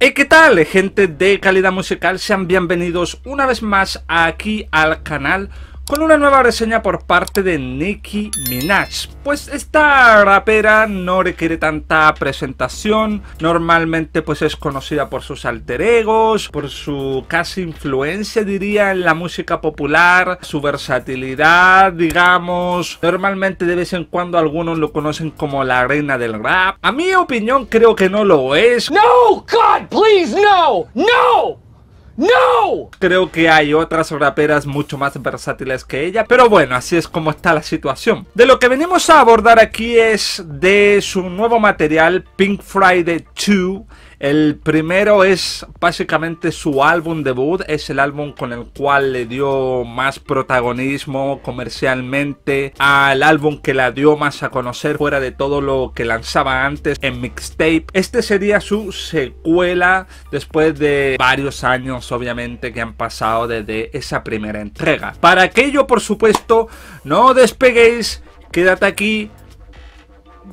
Hey, ¿qué tal gente de calidad musical? Sean bienvenidos una vez más aquí al canal con una nueva reseña por parte de Nicki Minaj. Pues esta rapera no requiere tanta presentación, normalmente pues es conocida por sus alter egos, por su casi influencia diría en la música popular, su versatilidad digamos, normalmente de vez en cuando algunos lo conocen como la reina del rap. A mi opinión creo que no lo es. No, God, please, no, no. ¡No! Creo que hay otras raperas mucho más versátiles que ella, pero bueno, así es como está la situación. De lo que venimos a abordar aquí es de su nuevo material, Pink Friday 2, el primero es básicamente su álbum debut, es el álbum con el cual le dio más protagonismo comercialmente al álbum que la dio más a conocer fuera de todo lo que lanzaba antes en mixtape. Este sería su secuela después de varios años obviamente que han pasado desde esa primera entrega. Para aquello por supuesto no despeguéis, quédate aquí.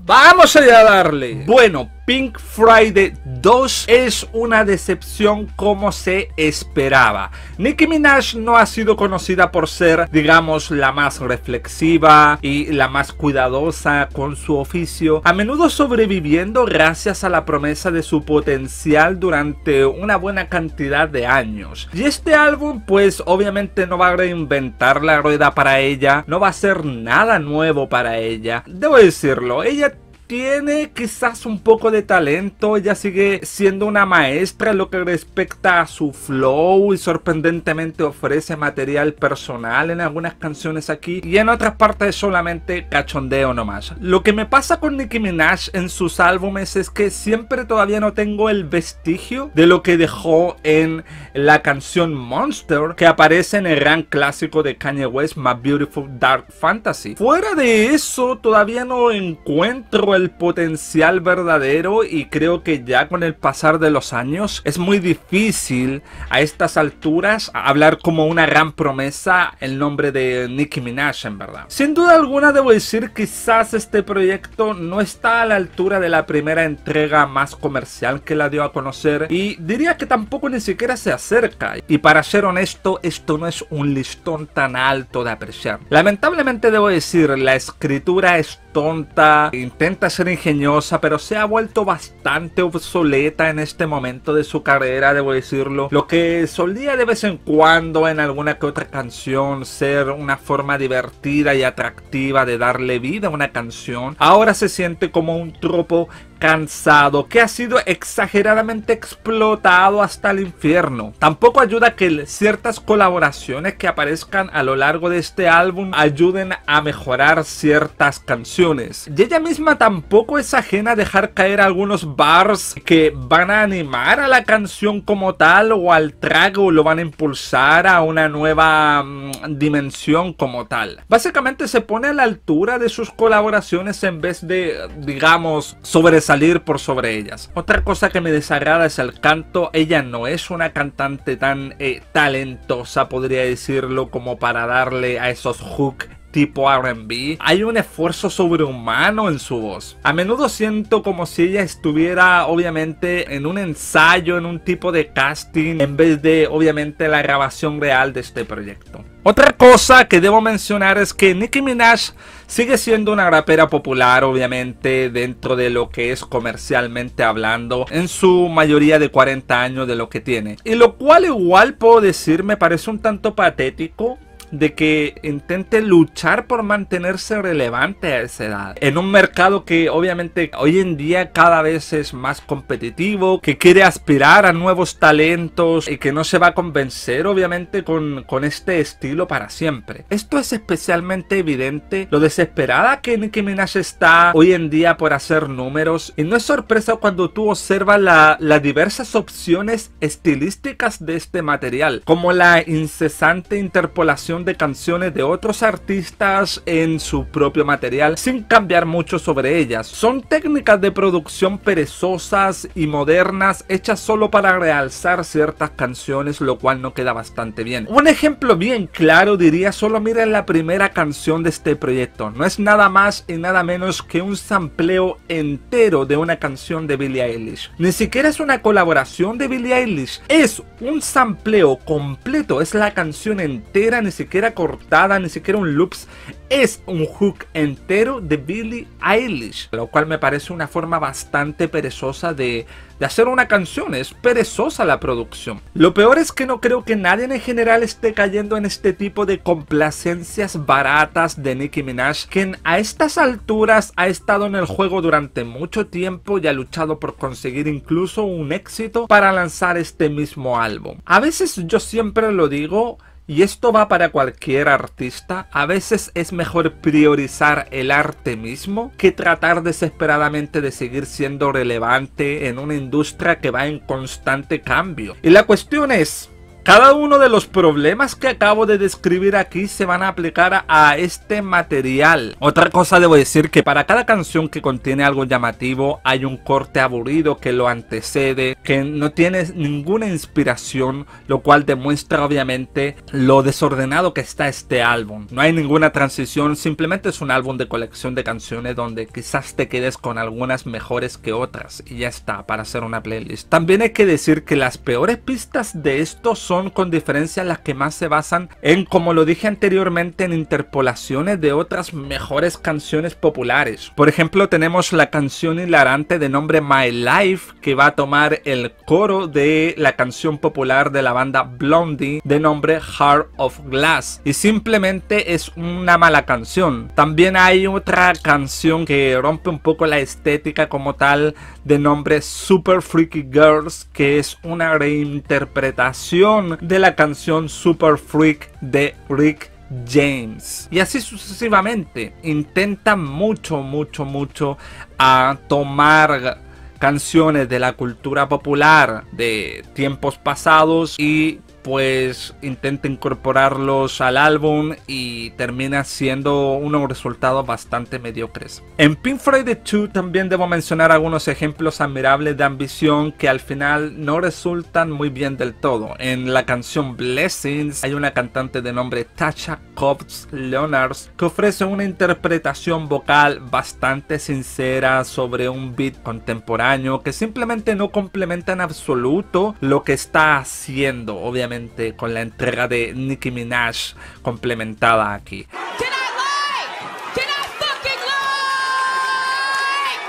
Vamos allá a darle. Bueno, Pink Friday 2 es una decepción como se esperaba. Nicki Minaj no ha sido conocida por ser, digamos, la más reflexiva y la más cuidadosa con su oficio, a menudo sobreviviendo gracias a la promesa de su potencial durante una buena cantidad de años. Y este álbum pues obviamente no va a reinventar la rueda para ella, no va a ser nada nuevo para ella. Debo decirlo, ella tiene quizás un poco de talento, ella sigue siendo una maestra en lo que respecta a su flow y sorprendentemente ofrece material personal en algunas canciones aquí y en otras partes solamente cachondeo nomás. Lo que me pasa con Nicki Minaj en sus álbumes es que siempre todavía no tengo el vestigio de lo que dejó en la canción Monster que aparece en el gran clásico de Kanye West, My Beautiful Dark Fantasy. Fuera de eso todavía no encuentro el potencial verdadero y creo que ya con el pasar de los años es muy difícil a estas alturas hablar como una gran promesa el nombre de Nicki Minaj en verdad. Sin duda alguna debo decir quizás este proyecto no está a la altura de la primera entrega más comercial que la dio a conocer y diría que tampoco ni siquiera se acerca y para ser honesto esto no es un listón tan alto de apreciar. Lamentablemente debo decir la escritura es tonta, intenta ser ingeniosa, pero se ha vuelto bastante obsoleta en este momento de su carrera, debo decirlo. Lo que solía de vez en cuando en alguna que otra canción ser una forma divertida y atractiva de darle vida a una canción, ahora se siente como un tropo cansado, que ha sido exageradamente explotado hasta el infierno. Tampoco ayuda que ciertas colaboraciones que aparezcan a lo largo de este álbum ayuden a mejorar ciertas canciones. Y ella misma tampoco es ajena a dejar caer algunos bars que van a animar a la canción como tal o al trago lo van a impulsar a una nueva mm, dimensión como tal. Básicamente se pone a la altura de sus colaboraciones en vez de, digamos, sobresalir por sobre ellas. Otra cosa que me desagrada es el canto. Ella no es una cantante tan eh, talentosa, podría decirlo, como para darle a esos hooks tipo RB, hay un esfuerzo sobrehumano en su voz. A menudo siento como si ella estuviera obviamente en un ensayo, en un tipo de casting, en vez de obviamente la grabación real de este proyecto. Otra cosa que debo mencionar es que Nicki Minaj sigue siendo una grapera popular, obviamente, dentro de lo que es comercialmente hablando, en su mayoría de 40 años de lo que tiene. Y lo cual igual puedo decir me parece un tanto patético, de que intente luchar por mantenerse relevante a esa edad. En un mercado que obviamente hoy en día cada vez es más competitivo, que quiere aspirar a nuevos talentos y que no se va a convencer obviamente con, este estilo para siempre. Esto es especialmente evidente lo desesperada que Nicki Minaj está hoy en día por hacer números y no es sorpresa cuando tú observas las diversas opciones estilísticas de este material, como la incesante interpolación de canciones de otros artistas en su propio material sin cambiar mucho sobre ellas. Son técnicas de producción perezosas y modernas hechas solo para realzar ciertas canciones, lo cual no queda bastante bien. Un ejemplo bien claro diría solo miren la primera canción de este proyecto. No es nada más y nada menos que un sampleo entero de una canción de Billie Eilish. Ni siquiera es una colaboración de Billie Eilish, es un sampleo completo, es la canción entera, ni siquiera cortada, ni siquiera un loops. Es un hook entero de Billie Eilish, lo cual me parece una forma bastante perezosa de, de hacer una canción. Es perezosa la producción. Lo peor es que no creo que nadie en general esté cayendo en este tipo de complacencias baratas de Nicki Minaj, quien a estas alturas ha estado en el juego durante mucho tiempo y ha luchado por conseguir incluso un éxito para lanzar este mismo álbum. A veces yo siempre lo digo, y esto va para cualquier artista, a veces es mejor priorizar el arte mismo que tratar desesperadamente de seguir siendo relevante en una industria que va en constante cambio. Y la cuestión es, cada uno de los problemas que acabo de describir aquí se van a aplicar a este material. Otra cosa debo decir que para cada canción que contiene algo llamativo hay un corte aburrido que lo antecede, que no tiene ninguna inspiración, lo cual demuestra obviamente lo desordenado que está este álbum. No hay ninguna transición, simplemente es un álbum de colección de canciones donde quizás te quedes con algunas mejores que otras y ya está para hacer una playlist. También hay que decir que las peores pistas de esto son con diferencia las que más se basan en, como lo dije anteriormente, en interpolaciones de otras mejores canciones populares. Por ejemplo, tenemos la canción hilarante de nombre My Life, que va a tomar el coro de la canción popular de la banda Blondie de nombre Heart of Glass. Y simplemente es una mala canción. También hay otra canción que rompe un poco la estética como tal de nombre Super Freaky Girls, que es una reinterpretación de la canción Super Freak de Rick James. Y así sucesivamente. intenta mucho, mucho, mucho a tomar canciones de la cultura popular de tiempos pasados y pues intenta incorporarlos al álbum y termina siendo unos resultados bastante mediocres. En Pink Friday 2 también debo mencionar algunos ejemplos admirables de ambición que al final no resultan muy bien del todo. En la canción Blessings hay una cantante de nombre Tasha Cobbs Leonards que ofrece una interpretación vocal bastante sincera sobre un beat contemporáneo que simplemente no complementa en absoluto lo que está haciendo, obviamente con la entrega de Nicki Minaj complementada aquí.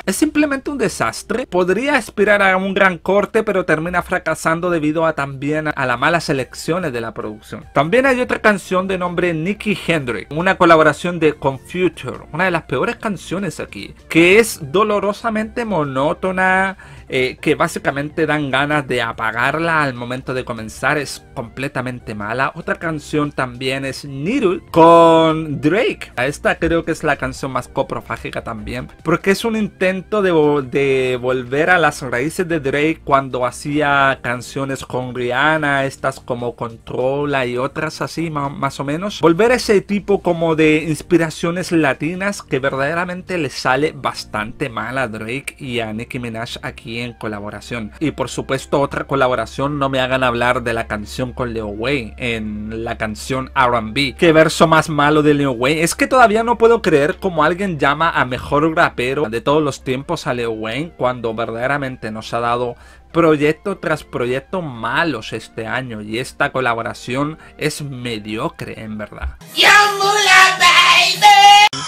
Es simplemente un desastre. Podría aspirar a un gran corte, pero termina fracasando debido a también a las malas elecciones de la producción. También hay otra canción de nombre Nicki Hendrix, una colaboración de Confuture, una de las peores canciones aquí, que es dolorosamente monótona eh, que básicamente dan ganas de apagarla al momento de comenzar, es completamente mala. Otra canción también es Needle con Drake. Esta creo que es la canción más coprofágica también, porque es un intento de, volver a las raíces de Drake cuando hacía canciones con Rihanna, estas como Controla y otras así más, más o menos. Volver a ese tipo como de inspiraciones latinas que verdaderamente le sale bastante mal a Drake y a Nicki Minaj aquí en colaboración. Y por supuesto otra colaboración, no me hagan hablar de la canción con Leo wayne en la canción RB. Qué verso más malo de Leo wayne Es que todavía no puedo creer cómo alguien llama a mejor rapero de todos los tiempos a Leo Wayne cuando verdaderamente nos ha dado proyecto tras proyecto malos este año y esta colaboración es mediocre en verdad.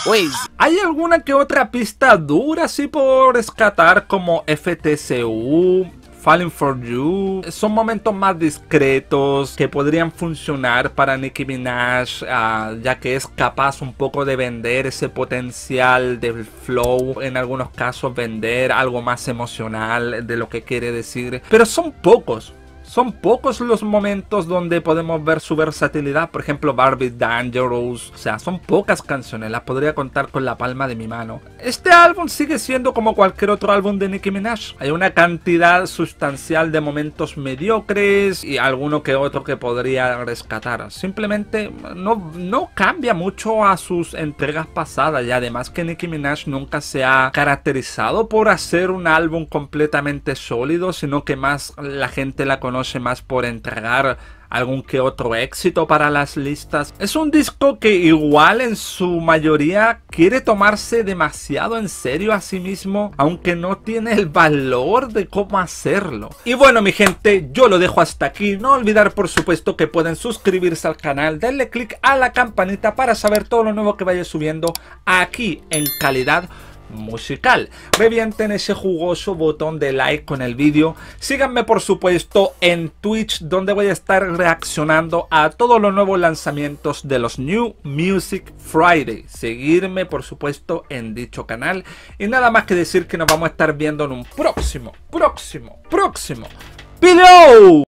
Pues, Hay alguna que otra pista dura así por rescatar como FTCU, Falling for You son momentos más discretos que podrían funcionar para Nicki Minaj, ah, ya que es capaz un poco de vender ese potencial del flow, en algunos casos vender algo más emocional de lo que quiere decir, pero son pocos. Son pocos los momentos donde podemos ver su versatilidad, por ejemplo Barbie Dangerous, o sea, son pocas canciones, las podría contar con la palma de mi mano. Este álbum sigue siendo como cualquier otro álbum de Nicki Minaj, hay una cantidad sustancial de momentos mediocres y alguno que otro que podría rescatar, simplemente no, no cambia mucho a sus entregas pasadas y además que Nicki Minaj nunca se ha caracterizado por hacer un álbum completamente sólido, sino que más la gente la conoce sé más por entregar algún que otro éxito para las listas. Es un disco que igual en su mayoría quiere tomarse demasiado en serio a sí mismo, aunque no tiene el valor de cómo hacerlo. Y bueno mi gente, yo lo dejo hasta aquí. No olvidar por supuesto que pueden suscribirse al canal, darle click a la campanita para saber todo lo nuevo que vaya subiendo aquí en calidad musical. Revienten ese jugoso botón de like con el vídeo. Síganme por supuesto en Twitch donde voy a estar reaccionando a todos los nuevos lanzamientos de los New Music Friday. Seguirme por supuesto en dicho canal. Y nada más que decir que nos vamos a estar viendo en un próximo, próximo, próximo video.